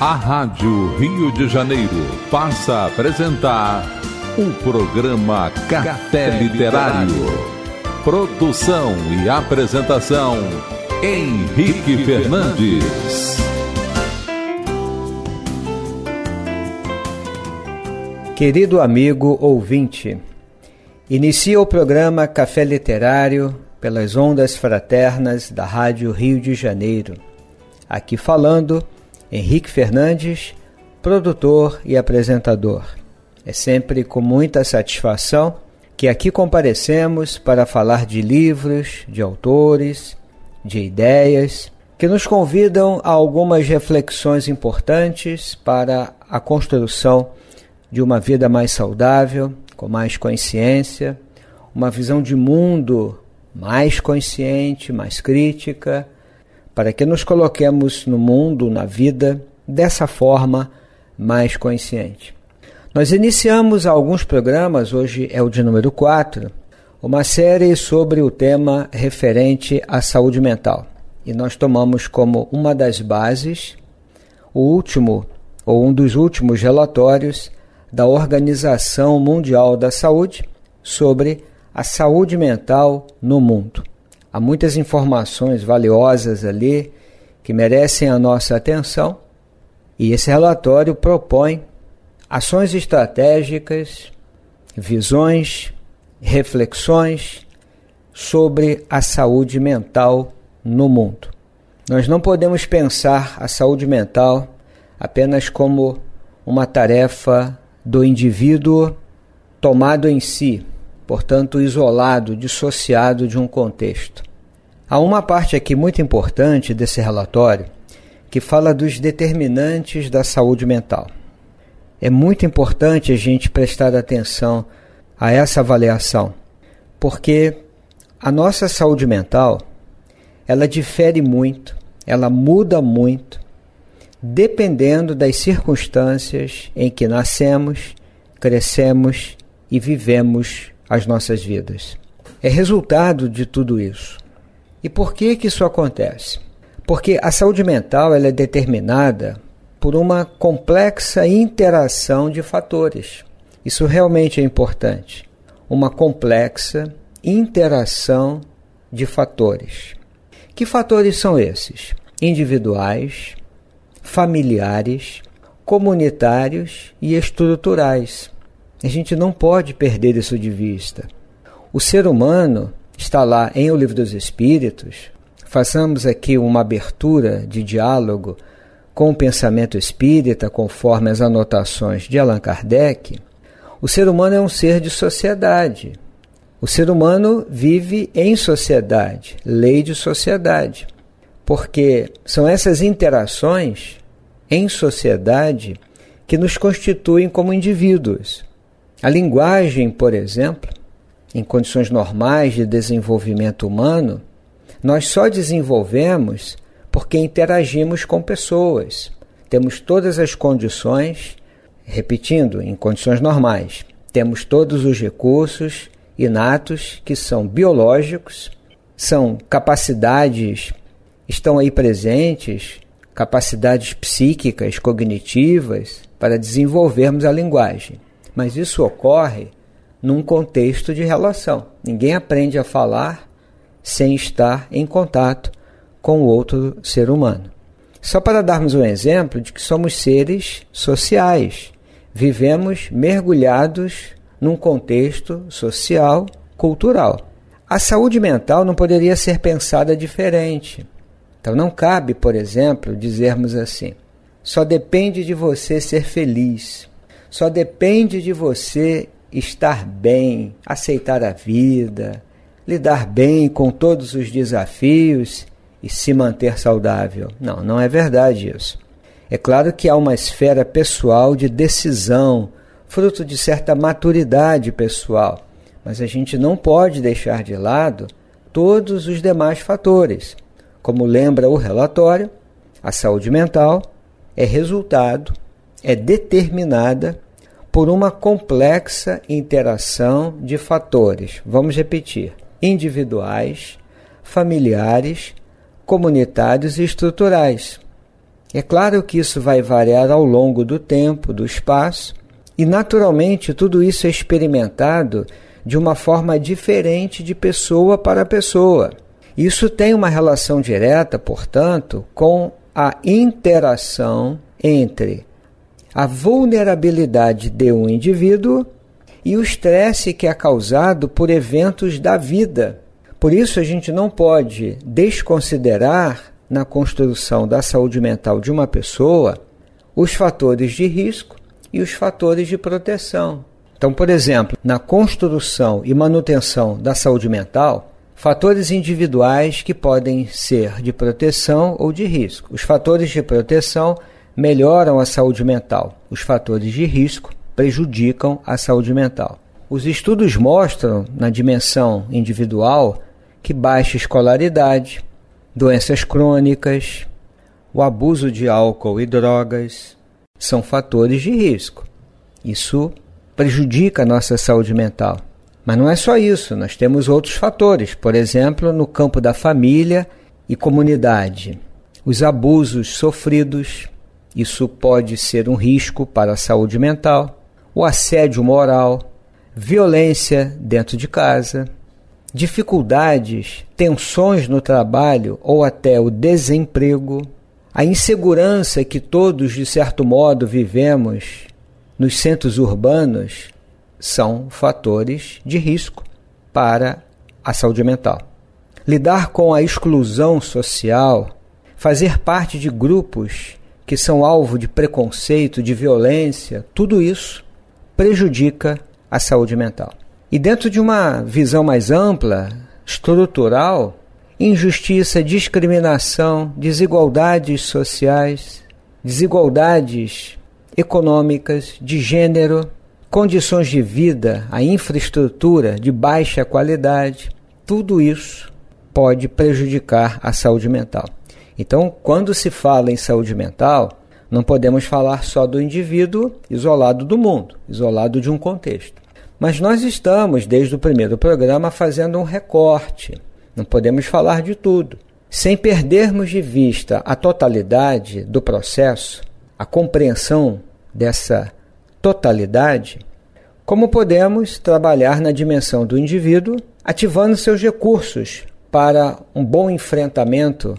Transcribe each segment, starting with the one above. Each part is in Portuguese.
A Rádio Rio de Janeiro passa a apresentar o programa Café Literário. Produção e apresentação Henrique Fernandes. Querido amigo ouvinte, inicia o programa Café Literário pelas ondas fraternas da Rádio Rio de Janeiro. Aqui falando Henrique Fernandes, produtor e apresentador. É sempre com muita satisfação que aqui comparecemos para falar de livros, de autores, de ideias que nos convidam a algumas reflexões importantes para a construção de uma vida mais saudável, com mais consciência, uma visão de mundo mais consciente, mais crítica para que nos coloquemos no mundo, na vida, dessa forma mais consciente. Nós iniciamos alguns programas, hoje é o de número 4, uma série sobre o tema referente à saúde mental. E nós tomamos como uma das bases o último, ou um dos últimos relatórios da Organização Mundial da Saúde sobre a saúde mental no mundo. Há muitas informações valiosas ali que merecem a nossa atenção e esse relatório propõe ações estratégicas, visões, reflexões sobre a saúde mental no mundo. Nós não podemos pensar a saúde mental apenas como uma tarefa do indivíduo tomado em si, portanto, isolado, dissociado de um contexto. Há uma parte aqui muito importante desse relatório que fala dos determinantes da saúde mental. É muito importante a gente prestar atenção a essa avaliação, porque a nossa saúde mental, ela difere muito, ela muda muito, dependendo das circunstâncias em que nascemos, crescemos e vivemos as nossas vidas. É resultado de tudo isso. E por que que isso acontece? Porque a saúde mental ela é determinada por uma complexa interação de fatores. Isso realmente é importante. Uma complexa interação de fatores. Que fatores são esses? Individuais, familiares, comunitários e estruturais. A gente não pode perder isso de vista. O ser humano está lá em O Livro dos Espíritos. Façamos aqui uma abertura de diálogo com o pensamento espírita, conforme as anotações de Allan Kardec. O ser humano é um ser de sociedade. O ser humano vive em sociedade, lei de sociedade. Porque são essas interações em sociedade que nos constituem como indivíduos. A linguagem, por exemplo, em condições normais de desenvolvimento humano, nós só desenvolvemos porque interagimos com pessoas. Temos todas as condições, repetindo, em condições normais, temos todos os recursos inatos que são biológicos, são capacidades, estão aí presentes, capacidades psíquicas, cognitivas, para desenvolvermos a linguagem. Mas isso ocorre num contexto de relação. Ninguém aprende a falar sem estar em contato com o outro ser humano. Só para darmos um exemplo de que somos seres sociais, vivemos mergulhados num contexto social, cultural. A saúde mental não poderia ser pensada diferente. Então não cabe, por exemplo, dizermos assim: só depende de você ser feliz. Só depende de você estar bem, aceitar a vida, lidar bem com todos os desafios e se manter saudável. Não, não é verdade isso. É claro que há uma esfera pessoal de decisão, fruto de certa maturidade pessoal, mas a gente não pode deixar de lado todos os demais fatores. Como lembra o relatório, a saúde mental é resultado é determinada por uma complexa interação de fatores. Vamos repetir: individuais, familiares, comunitários e estruturais. É claro que isso vai variar ao longo do tempo, do espaço, e naturalmente tudo isso é experimentado de uma forma diferente de pessoa para pessoa. Isso tem uma relação direta, portanto, com a interação entre a vulnerabilidade de um indivíduo e o estresse que é causado por eventos da vida. Por isso, a gente não pode desconsiderar na construção da saúde mental de uma pessoa os fatores de risco e os fatores de proteção. Então, por exemplo, na construção e manutenção da saúde mental, fatores individuais que podem ser de proteção ou de risco. Os fatores de proteção melhoram a saúde mental. Os fatores de risco prejudicam a saúde mental. Os estudos mostram, na dimensão individual, que baixa escolaridade, doenças crônicas, o abuso de álcool e drogas são fatores de risco. Isso prejudica a nossa saúde mental. Mas não é só isso, nós temos outros fatores, por exemplo, no campo da família e comunidade, os abusos sofridos, isso pode ser um risco para a saúde mental, o assédio moral, violência dentro de casa, dificuldades, tensões no trabalho ou até o desemprego, a insegurança que todos, de certo modo, vivemos nos centros urbanos são fatores de risco para a saúde mental. Lidar com a exclusão social, fazer parte de grupos que são alvo de preconceito, de violência, tudo isso prejudica a saúde mental. E dentro de uma visão mais ampla, estrutural, injustiça, discriminação, desigualdades sociais, desigualdades econômicas, de gênero, condições de vida, a infraestrutura de baixa qualidade, tudo isso pode prejudicar a saúde mental. Então, quando se fala em saúde mental, não podemos falar só do indivíduo isolado do mundo, isolado de um contexto. Mas nós estamos, desde o primeiro programa, fazendo um recorte. Não podemos falar de tudo. Sem perdermos de vista a totalidade do processo, a compreensão dessa totalidade, como podemos trabalhar na dimensão do indivíduo, ativando seus recursos para um bom enfrentamento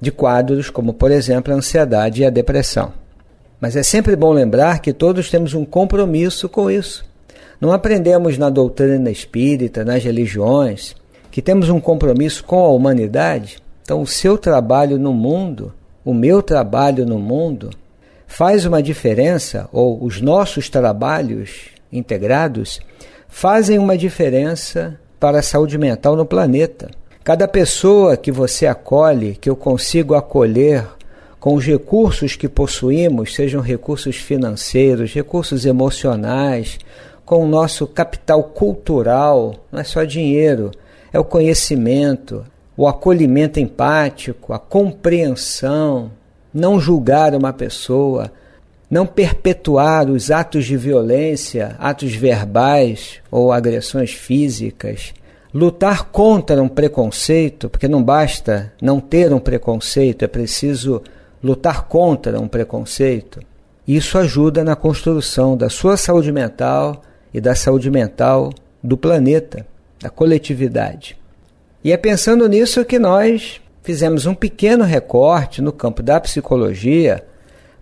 de quadros como, por exemplo, a ansiedade e a depressão. Mas é sempre bom lembrar que todos temos um compromisso com isso. Não aprendemos na doutrina espírita, nas religiões, que temos um compromisso com a humanidade. Então, o seu trabalho no mundo, o meu trabalho no mundo, faz uma diferença, ou os nossos trabalhos integrados fazem uma diferença para a saúde mental no planeta. Cada pessoa que você acolhe, que eu consigo acolher com os recursos que possuímos, sejam recursos financeiros, recursos emocionais, com o nosso capital cultural, não é só dinheiro, é o conhecimento, o acolhimento empático, a compreensão, não julgar uma pessoa, não perpetuar os atos de violência, atos verbais ou agressões físicas, lutar contra um preconceito, porque não basta não ter um preconceito, é preciso lutar contra um preconceito. Isso ajuda na construção da sua saúde mental e da saúde mental do planeta, da coletividade. E é pensando nisso que nós fizemos um pequeno recorte no campo da psicologia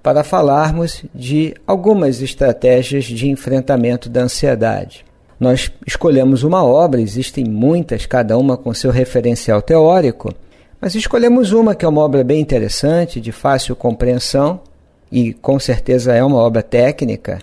para falarmos de algumas estratégias de enfrentamento da ansiedade. Nós escolhemos uma obra, existem muitas, cada uma com seu referencial teórico, mas escolhemos uma que é uma obra bem interessante, de fácil compreensão e com certeza é uma obra técnica.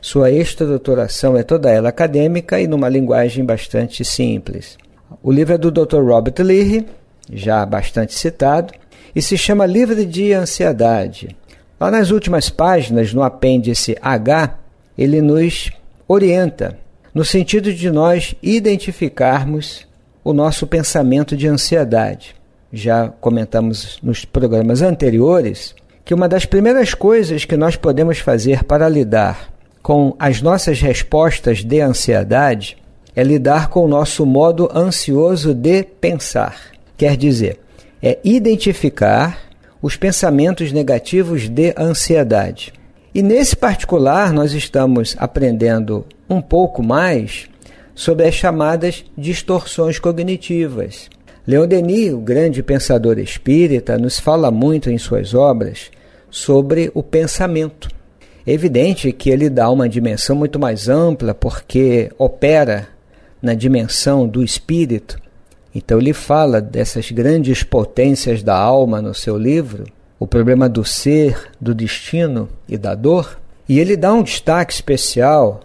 Sua estruturação é toda ela acadêmica e numa linguagem bastante simples. O livro é do Dr. Robert Leary, já bastante citado, e se chama Livre de Ansiedade. Lá nas últimas páginas, no apêndice H, ele nos orienta no sentido de nós identificarmos o nosso pensamento de ansiedade. Já comentamos nos programas anteriores que uma das primeiras coisas que nós podemos fazer para lidar com as nossas respostas de ansiedade é lidar com o nosso modo ansioso de pensar. Quer dizer, é identificar os pensamentos negativos de ansiedade. E nesse particular, nós estamos aprendendo um pouco mais sobre as chamadas distorções cognitivas. Leon Denis, o grande pensador espírita, nos fala muito em suas obras sobre o pensamento. É evidente que ele dá uma dimensão muito mais ampla, porque opera na dimensão do espírito. Então, ele fala dessas grandes potências da alma no seu livro o problema do ser, do destino e da dor, e ele dá um destaque especial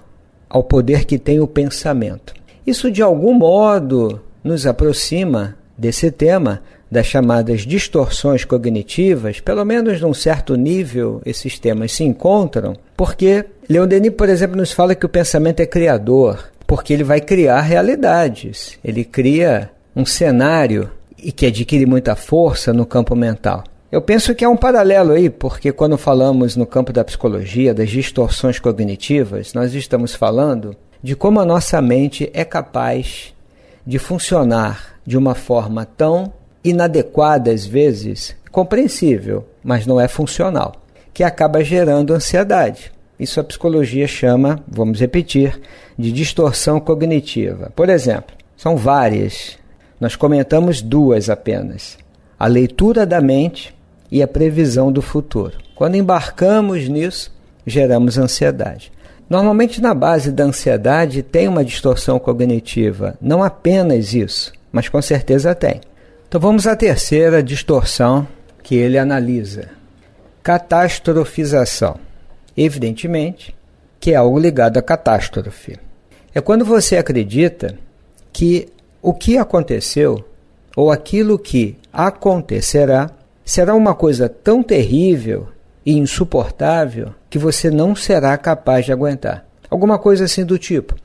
ao poder que tem o pensamento. Isso de algum modo nos aproxima desse tema das chamadas distorções cognitivas, pelo menos num certo nível esses temas se encontram, porque Leon Denis, por exemplo, nos fala que o pensamento é criador, porque ele vai criar realidades, ele cria um cenário e que adquire muita força no campo mental. Eu penso que é um paralelo aí, porque quando falamos no campo da psicologia das distorções cognitivas, nós estamos falando de como a nossa mente é capaz de funcionar de uma forma tão inadequada às vezes, compreensível, mas não é funcional, que acaba gerando ansiedade. Isso a psicologia chama, vamos repetir, de distorção cognitiva. Por exemplo, são várias. Nós comentamos duas apenas a leitura da mente e a previsão do futuro. Quando embarcamos nisso, geramos ansiedade. Normalmente, na base da ansiedade, tem uma distorção cognitiva. Não apenas isso, mas com certeza tem. Então, vamos à terceira distorção que ele analisa: catastrofização. Evidentemente, que é algo ligado à catástrofe. É quando você acredita que o que aconteceu ou aquilo que acontecerá, será uma coisa tão terrível e insuportável que você não será capaz de aguentar. Alguma coisa assim do tipo.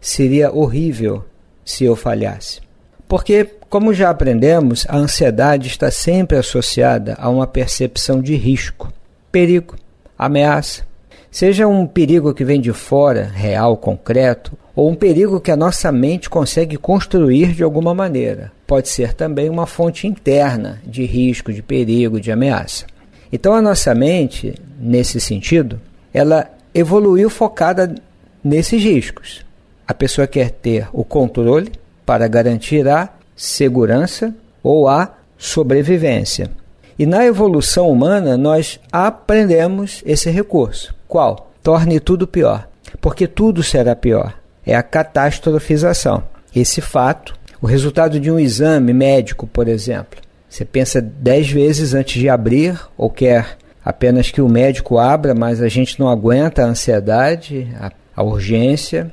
Seria horrível se eu falhasse. Porque, como já aprendemos, a ansiedade está sempre associada a uma percepção de risco, perigo, ameaça. Seja um perigo que vem de fora, real, concreto, ou um perigo que a nossa mente consegue construir de alguma maneira. Pode ser também uma fonte interna de risco, de perigo, de ameaça. Então a nossa mente, nesse sentido, ela evoluiu focada nesses riscos. A pessoa quer ter o controle para garantir a segurança ou a sobrevivência. E na evolução humana nós aprendemos esse recurso. Qual? Torne tudo pior, porque tudo será pior é a catastrofização. Esse fato, o resultado de um exame médico, por exemplo. Você pensa dez vezes antes de abrir ou quer apenas que o médico abra, mas a gente não aguenta a ansiedade, a, a urgência,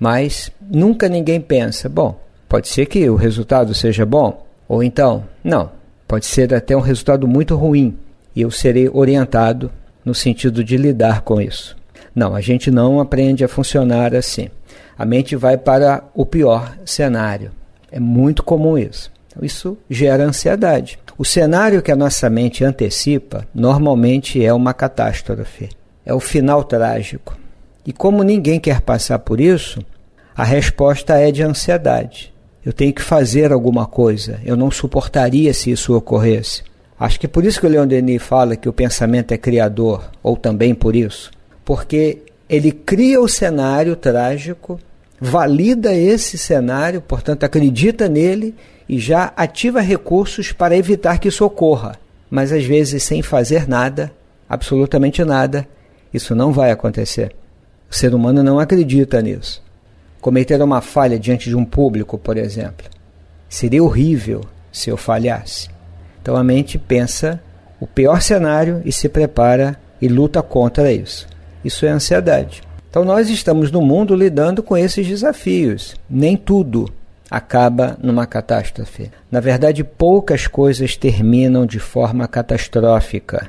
mas nunca ninguém pensa, bom, pode ser que o resultado seja bom, ou então, não, pode ser até um resultado muito ruim e eu serei orientado no sentido de lidar com isso. Não, a gente não aprende a funcionar assim a mente vai para o pior cenário. É muito comum isso. Então, isso gera ansiedade. O cenário que a nossa mente antecipa normalmente é uma catástrofe, é o final trágico. E como ninguém quer passar por isso, a resposta é de ansiedade. Eu tenho que fazer alguma coisa. Eu não suportaria se isso ocorresse. Acho que por isso que o Leon Denis fala que o pensamento é criador, ou também por isso, porque ele cria o cenário trágico valida esse cenário, portanto, acredita nele e já ativa recursos para evitar que isso ocorra. Mas às vezes, sem fazer nada, absolutamente nada, isso não vai acontecer. O ser humano não acredita nisso. Cometer uma falha diante de um público, por exemplo, seria horrível se eu falhasse. Então a mente pensa o pior cenário e se prepara e luta contra isso. Isso é ansiedade. Então nós estamos no mundo lidando com esses desafios. Nem tudo acaba numa catástrofe. Na verdade, poucas coisas terminam de forma catastrófica,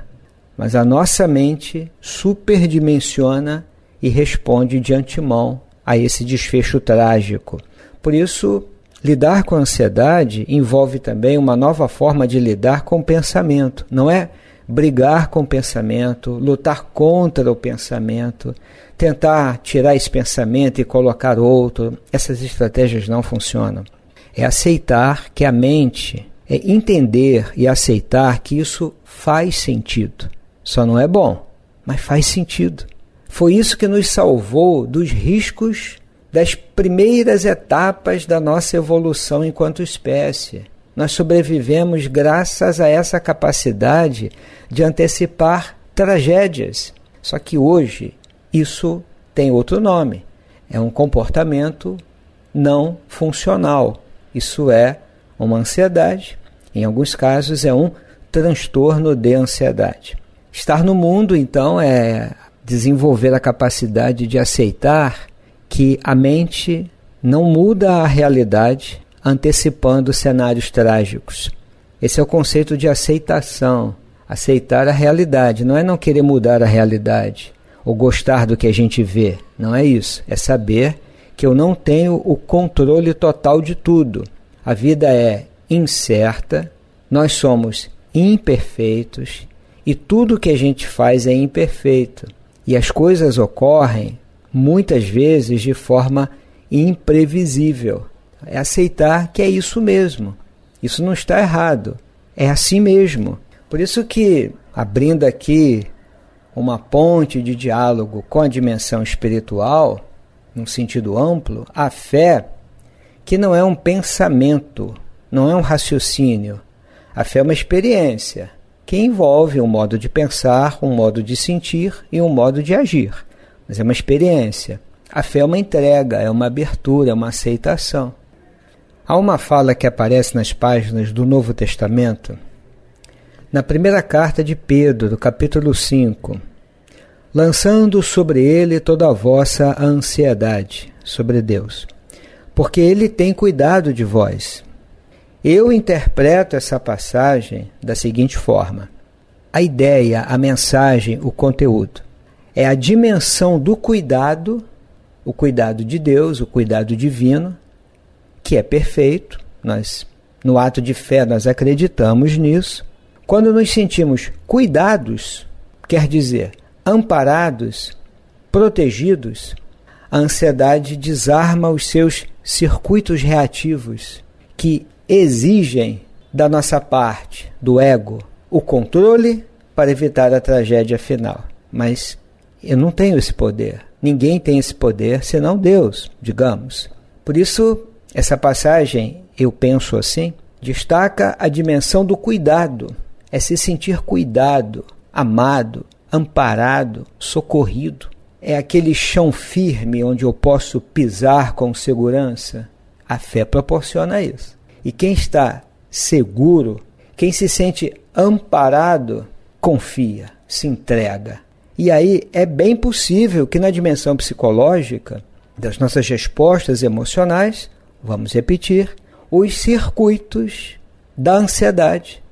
mas a nossa mente superdimensiona e responde de antemão a esse desfecho trágico. Por isso, lidar com a ansiedade envolve também uma nova forma de lidar com o pensamento. Não é brigar com o pensamento, lutar contra o pensamento, tentar tirar esse pensamento e colocar outro. Essas estratégias não funcionam. É aceitar que a mente, é entender e aceitar que isso faz sentido. Só não é bom, mas faz sentido. Foi isso que nos salvou dos riscos das primeiras etapas da nossa evolução enquanto espécie nós sobrevivemos graças a essa capacidade de antecipar tragédias. Só que hoje isso tem outro nome. É um comportamento não funcional. Isso é uma ansiedade, em alguns casos é um transtorno de ansiedade. Estar no mundo, então, é desenvolver a capacidade de aceitar que a mente não muda a realidade, antecipando cenários trágicos. Esse é o conceito de aceitação, aceitar a realidade, não é não querer mudar a realidade ou gostar do que a gente vê, não é isso, é saber que eu não tenho o controle total de tudo. A vida é incerta, nós somos imperfeitos e tudo que a gente faz é imperfeito. E as coisas ocorrem muitas vezes de forma imprevisível é aceitar que é isso mesmo. Isso não está errado. É assim mesmo. Por isso que, abrindo aqui uma ponte de diálogo com a dimensão espiritual, num sentido amplo, a fé, que não é um pensamento, não é um raciocínio. A fé é uma experiência que envolve um modo de pensar, um modo de sentir e um modo de agir. Mas é uma experiência. A fé é uma entrega, é uma abertura, é uma aceitação. Há uma fala que aparece nas páginas do Novo Testamento, na primeira carta de Pedro, capítulo 5, lançando sobre ele toda a vossa ansiedade sobre Deus, porque ele tem cuidado de vós. Eu interpreto essa passagem da seguinte forma: a ideia, a mensagem, o conteúdo é a dimensão do cuidado, o cuidado de Deus, o cuidado divino, que é perfeito, nós no ato de fé nós acreditamos nisso. Quando nos sentimos cuidados, quer dizer, amparados, protegidos, a ansiedade desarma os seus circuitos reativos que exigem da nossa parte, do ego, o controle para evitar a tragédia final. Mas eu não tenho esse poder. Ninguém tem esse poder senão Deus, digamos. Por isso, essa passagem, eu penso assim, destaca a dimensão do cuidado. É se sentir cuidado, amado, amparado, socorrido. É aquele chão firme onde eu posso pisar com segurança. A fé proporciona isso. E quem está seguro, quem se sente amparado, confia, se entrega. E aí é bem possível que na dimensão psicológica das nossas respostas emocionais, vamos repetir, os circuitos da ansiedade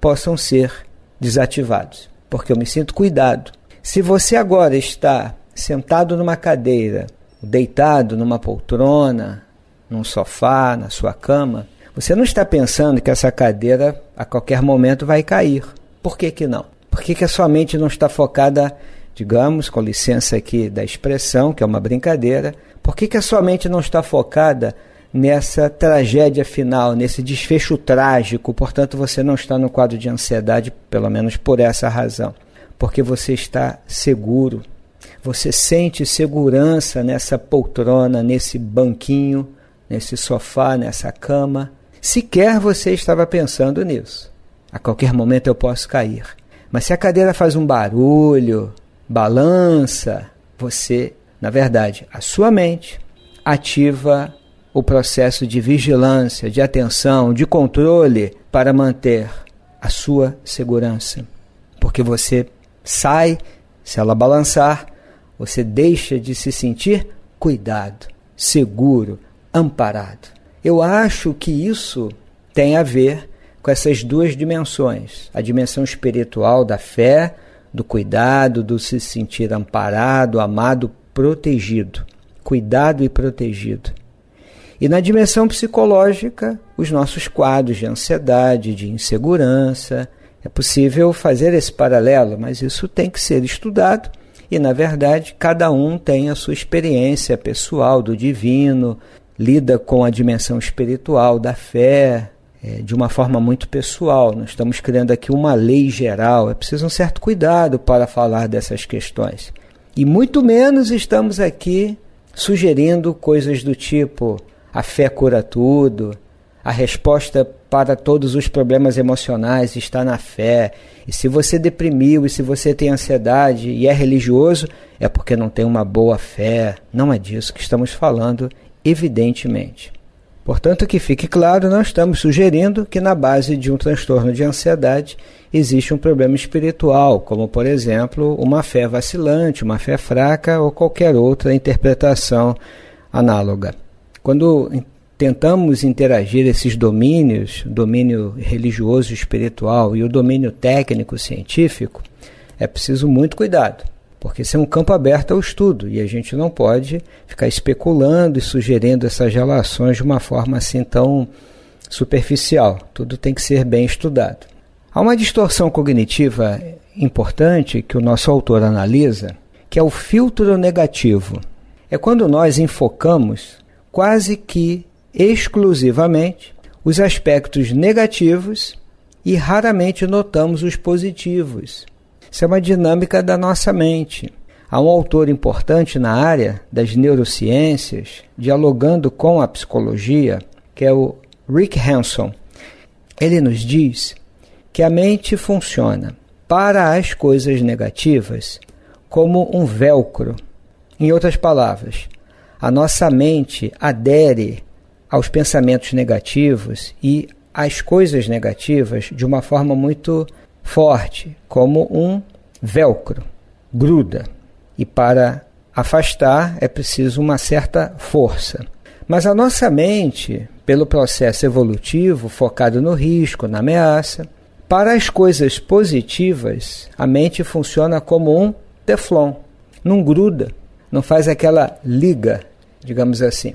possam ser desativados, porque eu me sinto cuidado. Se você agora está sentado numa cadeira, deitado numa poltrona, num sofá, na sua cama, você não está pensando que essa cadeira a qualquer momento vai cair. Por que, que não? Por que, que a sua mente não está focada, digamos, com licença aqui da expressão, que é uma brincadeira, por que, que a sua mente não está focada nessa tragédia final, nesse desfecho trágico. Portanto, você não está no quadro de ansiedade, pelo menos por essa razão, porque você está seguro. Você sente segurança nessa poltrona, nesse banquinho, nesse sofá, nessa cama. Sequer você estava pensando nisso. A qualquer momento eu posso cair. Mas se a cadeira faz um barulho, balança, você, na verdade, a sua mente ativa o processo de vigilância, de atenção, de controle para manter a sua segurança. Porque você sai, se ela balançar, você deixa de se sentir cuidado, seguro, amparado. Eu acho que isso tem a ver com essas duas dimensões: a dimensão espiritual da fé, do cuidado, do se sentir amparado, amado, protegido. Cuidado e protegido. E na dimensão psicológica, os nossos quadros de ansiedade, de insegurança. É possível fazer esse paralelo, mas isso tem que ser estudado. E, na verdade, cada um tem a sua experiência pessoal do divino, lida com a dimensão espiritual da fé é, de uma forma muito pessoal. Nós estamos criando aqui uma lei geral. É preciso um certo cuidado para falar dessas questões. E muito menos estamos aqui sugerindo coisas do tipo: a fé cura tudo, a resposta para todos os problemas emocionais está na fé. E se você deprimiu, e se você tem ansiedade e é religioso, é porque não tem uma boa fé. Não é disso que estamos falando, evidentemente. Portanto, que fique claro, não estamos sugerindo que na base de um transtorno de ansiedade existe um problema espiritual, como por exemplo uma fé vacilante, uma fé fraca ou qualquer outra interpretação análoga. Quando tentamos interagir esses domínios, domínio religioso espiritual e o domínio técnico científico, é preciso muito cuidado, porque isso é um campo aberto ao estudo e a gente não pode ficar especulando e sugerindo essas relações de uma forma assim tão superficial. Tudo tem que ser bem estudado. Há uma distorção cognitiva importante que o nosso autor analisa, que é o filtro negativo. É quando nós enfocamos quase que exclusivamente os aspectos negativos e raramente notamos os positivos. Isso é uma dinâmica da nossa mente. Há um autor importante na área das neurociências, dialogando com a psicologia, que é o Rick Hanson. Ele nos diz que a mente funciona para as coisas negativas como um velcro. Em outras palavras, a nossa mente adere aos pensamentos negativos e às coisas negativas de uma forma muito forte, como um velcro, gruda. E para afastar é preciso uma certa força. Mas a nossa mente, pelo processo evolutivo focado no risco, na ameaça, para as coisas positivas, a mente funciona como um teflon, não gruda, não faz aquela liga digamos assim.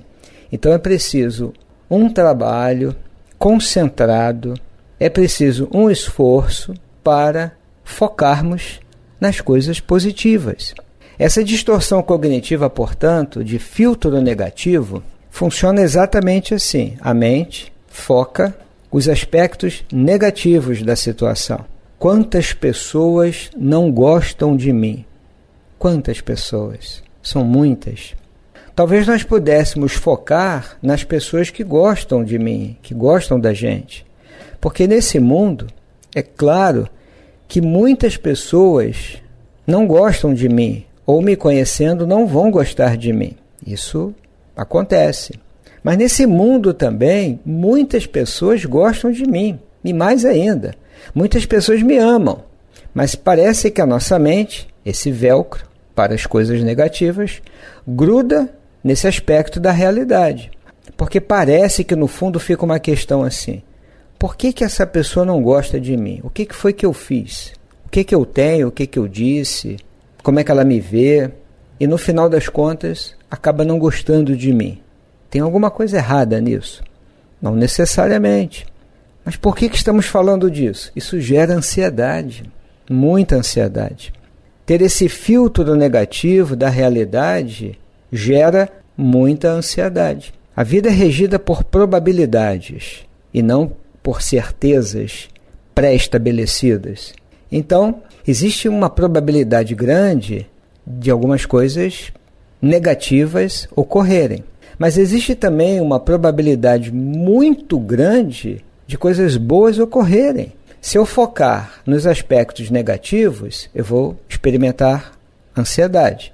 Então é preciso um trabalho concentrado, é preciso um esforço para focarmos nas coisas positivas. Essa distorção cognitiva, portanto, de filtro negativo, funciona exatamente assim: a mente foca os aspectos negativos da situação. Quantas pessoas não gostam de mim? Quantas pessoas? São muitas. Talvez nós pudéssemos focar nas pessoas que gostam de mim, que gostam da gente. Porque nesse mundo, é claro que muitas pessoas não gostam de mim, ou me conhecendo não vão gostar de mim. Isso acontece. Mas nesse mundo também, muitas pessoas gostam de mim, e mais ainda, muitas pessoas me amam. Mas parece que a nossa mente, esse velcro para as coisas negativas, gruda nesse aspecto da realidade. Porque parece que no fundo fica uma questão assim: por que, que essa pessoa não gosta de mim? O que, que foi que eu fiz? O que, que eu tenho? O que, que eu disse? Como é que ela me vê? E no final das contas, acaba não gostando de mim. Tem alguma coisa errada nisso? Não necessariamente. Mas por que, que estamos falando disso? Isso gera ansiedade, muita ansiedade. Ter esse filtro negativo da realidade gera muita ansiedade. A vida é regida por probabilidades e não por certezas pré-estabelecidas. Então, existe uma probabilidade grande de algumas coisas negativas ocorrerem. Mas existe também uma probabilidade muito grande de coisas boas ocorrerem. Se eu focar nos aspectos negativos, eu vou experimentar ansiedade.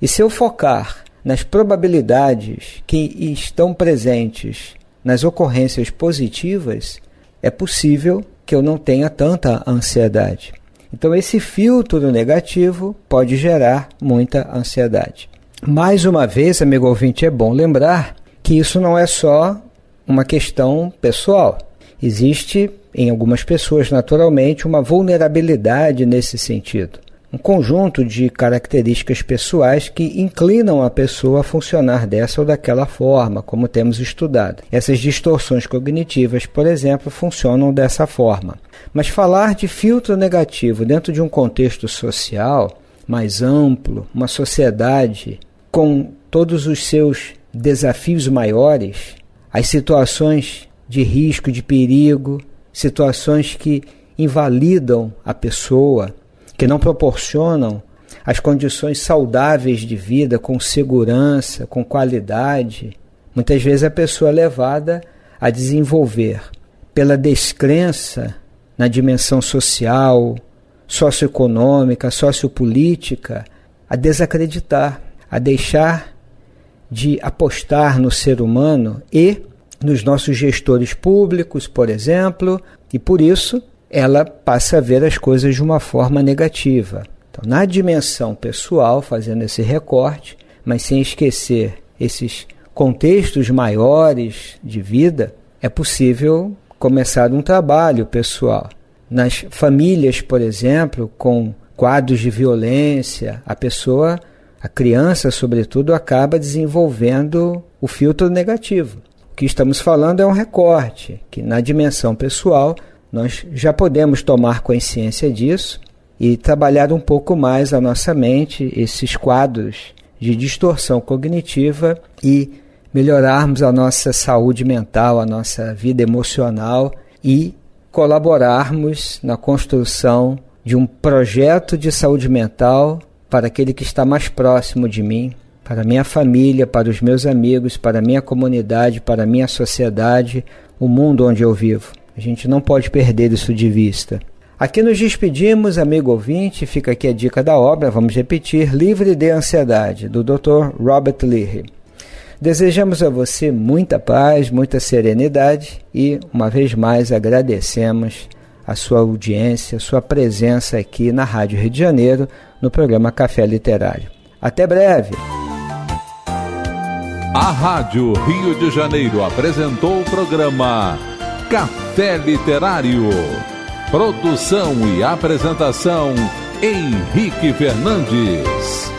E se eu focar nas probabilidades que estão presentes nas ocorrências positivas, é possível que eu não tenha tanta ansiedade. Então, esse filtro negativo pode gerar muita ansiedade. Mais uma vez, amigo ouvinte, é bom lembrar que isso não é só uma questão pessoal. Existe em algumas pessoas, naturalmente, uma vulnerabilidade nesse sentido um conjunto de características pessoais que inclinam a pessoa a funcionar dessa ou daquela forma, como temos estudado. Essas distorções cognitivas, por exemplo, funcionam dessa forma. Mas falar de filtro negativo dentro de um contexto social mais amplo, uma sociedade com todos os seus desafios maiores, as situações de risco, de perigo, situações que invalidam a pessoa, que não proporcionam as condições saudáveis de vida, com segurança, com qualidade. Muitas vezes a pessoa é levada a desenvolver, pela descrença na dimensão social, socioeconômica, sociopolítica, a desacreditar, a deixar de apostar no ser humano e nos nossos gestores públicos, por exemplo, e por isso ela passa a ver as coisas de uma forma negativa. Então, na dimensão pessoal, fazendo esse recorte, mas sem esquecer esses contextos maiores de vida, é possível começar um trabalho pessoal. Nas famílias, por exemplo, com quadros de violência, a pessoa, a criança, sobretudo, acaba desenvolvendo o filtro negativo. O que estamos falando é um recorte, que na dimensão pessoal nós já podemos tomar consciência disso e trabalhar um pouco mais a nossa mente, esses quadros de distorção cognitiva e melhorarmos a nossa saúde mental, a nossa vida emocional e colaborarmos na construção de um projeto de saúde mental para aquele que está mais próximo de mim, para minha família, para os meus amigos, para minha comunidade, para minha sociedade, o mundo onde eu vivo. A gente não pode perder isso de vista. Aqui nos despedimos, amigo ouvinte, fica aqui a dica da obra, vamos repetir, Livre de Ansiedade, do Dr. Robert Leary. Desejamos a você muita paz, muita serenidade e, uma vez mais, agradecemos a sua audiência, a sua presença aqui na Rádio Rio de Janeiro, no programa Café Literário. Até breve! A Rádio Rio de Janeiro apresentou o programa Café Literário. Produção e apresentação Henrique Fernandes.